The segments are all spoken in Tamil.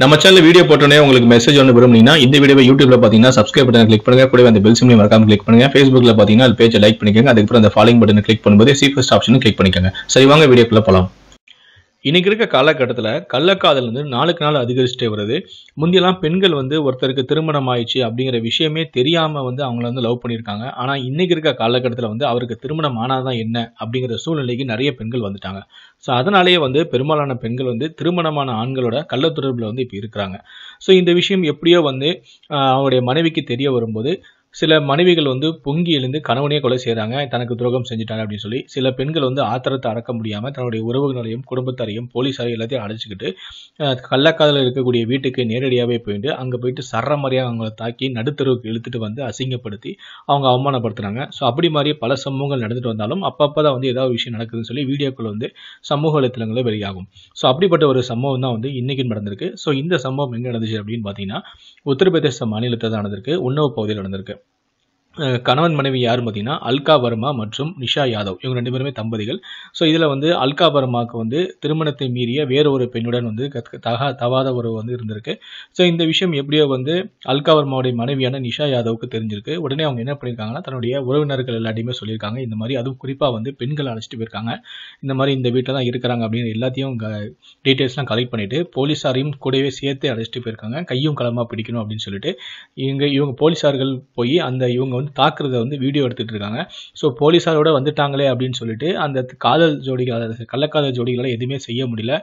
நம்ம சேனல் வீடியோ போட்டோன்னே உங்களுக்கு மெசேஜ் ஒன்று விரும்புனீங்கன்னா இந்த வீடியோ யூடியூப்ல பார்த்தீங்கன்னா சப்ஸ்கிரைப் பட்டன் கிளிக் பண்ணுங்க கூட அந்த பெல் சிம்லையும் மறக்காம கிளிக் பண்ணுங்க ஃபேஸ்புக்ல பார்த்தீங்கன்னா அது பேஜ் லைக் பண்ணிக்கோங்க அதுக்கப்புறம் அந்த ஃபாலோயிங் பட்டன் கிளிக் பண்ணும்போது சீஃபஸ்ட் ஆப்ஷன் கிளிக் பண்ணிக்கோங்க சரி வாங்க வீடியோக்குள்ள போகலாம் இன்றைக்கி இருக்க காலகட்டத்தில் கள்ளக்காதல் வந்து நாளுக்கு நாள் அதிகரிச்சுட்டே வருது முந்தியெல்லாம் பெண்கள் வந்து ஒருத்தருக்கு திருமணம் ஆயிடுச்சு அப்படிங்கிற விஷயமே தெரியாமல் வந்து அவங்கள வந்து லவ் பண்ணியிருக்காங்க ஆனால் இன்றைக்கி இருக்க காலகட்டத்தில் வந்து அவருக்கு திருமணம் ஆனால் தான் என்ன அப்படிங்கிற சூழ்நிலைக்கு நிறைய பெண்கள் வந்துட்டாங்க ஸோ அதனாலேயே வந்து பெரும்பாலான பெண்கள் வந்து திருமணமான ஆண்களோட கள்ள தொடர்பில் வந்து இப்போ இருக்கிறாங்க ஸோ இந்த விஷயம் எப்படியோ வந்து அவங்களுடைய மனைவிக்கு தெரிய வரும்போது சில மனைவிகள் வந்து பொங்கி எழுந்து கணவனையே கொலை செய்கிறாங்க தனக்கு துரோகம் செஞ்சுட்டாங்க அப்படின்னு சொல்லி சில பெண்கள் வந்து ஆத்திரத்தை அடக்க முடியாமல் தன்னுடைய உறவுகளையும் குடும்பத்தாரையும் போலீஸாரையும் எல்லாத்தையும் அழைச்சிக்கிட்டு கள்ளக்காதலில் இருக்கக்கூடிய வீட்டுக்கு நேரடியாகவே போயிட்டு அங்கே போயிட்டு சர்ற மாதிரியாக அவங்கள தாக்கி நடுத்தருவுக்கு இழுத்துட்டு வந்து அசிங்கப்படுத்தி அவங்க அவமானப்படுத்துகிறாங்க ஸோ அப்படி மாதிரி பல சமூகங்கள் நடந்துட்டு வந்தாலும் அப்பப்போ தான் வந்து ஏதாவது விஷயம் நடக்குதுன்னு சொல்லி வீடியோக்கள் வந்து சமூக வலைத்தளங்களில் வெளியாகும் ஸோ அப்படிப்பட்ட ஒரு சம்பவம் தான் வந்து இன்றைக்கி நடந்திருக்கு ஸோ இந்த சம்பவம் எங்கே நடந்துச்சு அப்படின்னு பார்த்தீங்கன்னா உத்தரப்பிரதேச மாநிலத்தை தான் நடந்திருக்கு உணவு பகுதியில் நடந்திருக்கு கணவன் மனைவி யார் பார்த்தீங்கன்னா அல்கா வர்மா மற்றும் நிஷா யாதவ் இவங்க ரெண்டு பேருமே தம்பதிகள் ஸோ இதில் வந்து அல்கா வர்மாவுக்கு வந்து திருமணத்தை மீறிய வேறு ஒரு பெண்ணுடன் வந்து தகா தவாத உறவு வந்து இருந்திருக்கு ஸோ இந்த விஷயம் எப்படியோ வந்து அல்கா வர்மாவுடைய மனைவியான நிஷா யாதவுக்கு தெரிஞ்சிருக்கு உடனே அவங்க என்ன பண்ணியிருக்காங்கன்னா தன்னுடைய உறவினர்கள் எல்லாத்தையுமே சொல்லியிருக்காங்க இந்த மாதிரி அதுவும் குறிப்பாக வந்து பெண்களை அழைச்சிட்டு போயிருக்காங்க இந்த மாதிரி இந்த வீட்டில் தான் இருக்கிறாங்க அப்படின்னு எல்லாத்தையும் டீட்டெயில்ஸ்லாம் கலெக்ட் பண்ணிவிட்டு போலீஸாரையும் கூடவே சேர்த்து அழைச்சிட்டு போயிருக்காங்க கையும் களமாக பிடிக்கணும் அப்படின்னு சொல்லிட்டு இவங்க இவங்க போலீஸார்கள் போய் அந்த இவங்க வந்து வந்து தாக்குறத வந்து வீடியோ எடுத்துகிட்டு இருக்காங்க ஸோ போலீஸாரோட வந்துட்டாங்களே அப்படின்னு சொல்லிட்டு அந்த காதல் ஜோடிகள் அதாவது கள்ளக்காதல் ஜோடிகளால் எதுவுமே செய்ய முடியல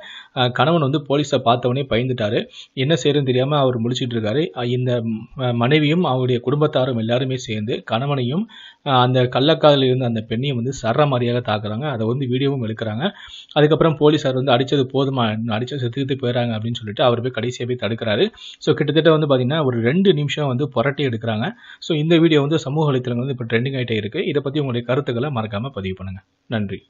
கணவன் வந்து போலீஸை பார்த்தவனே பயந்துட்டாரு என்ன செய்யறதுன்னு தெரியாமல் அவர் முடிச்சுட்டு இருக்காரு இந்த மனைவியும் அவருடைய குடும்பத்தாரும் எல்லாருமே சேர்ந்து கணவனையும் அந்த கள்ளக்காதலில் இருந்த அந்த பெண்ணையும் வந்து சர்ற மாதிரியாக தாக்குறாங்க அதை வந்து வீடியோவும் எடுக்கிறாங்க அதுக்கப்புறம் போலீஸார் வந்து அடித்தது போதுமா அடித்தது செத்துக்கிட்டு போயிடறாங்க அப்படின்னு சொல்லிட்டு அவர் போய் கடைசியாக போய் தடுக்கிறாரு ஸோ கிட்டத்தட்ட வந்து பார்த்தீங்கன்னா ஒரு ரெண்டு நிமிஷம் வந்து புரட்டி எடுக்கிறாங்க ஸோ இந்த வீடியோ வந்து சமூக வலைத்தளங்கள் வந்து இப்போ ட்ரெண்டிங் ஆகிட்டே இருக்குது இதை பற்றி உங்களுடைய கருத்துக்களை மறக்காமல் பதிவு பண்ணுங்கள் நன்றி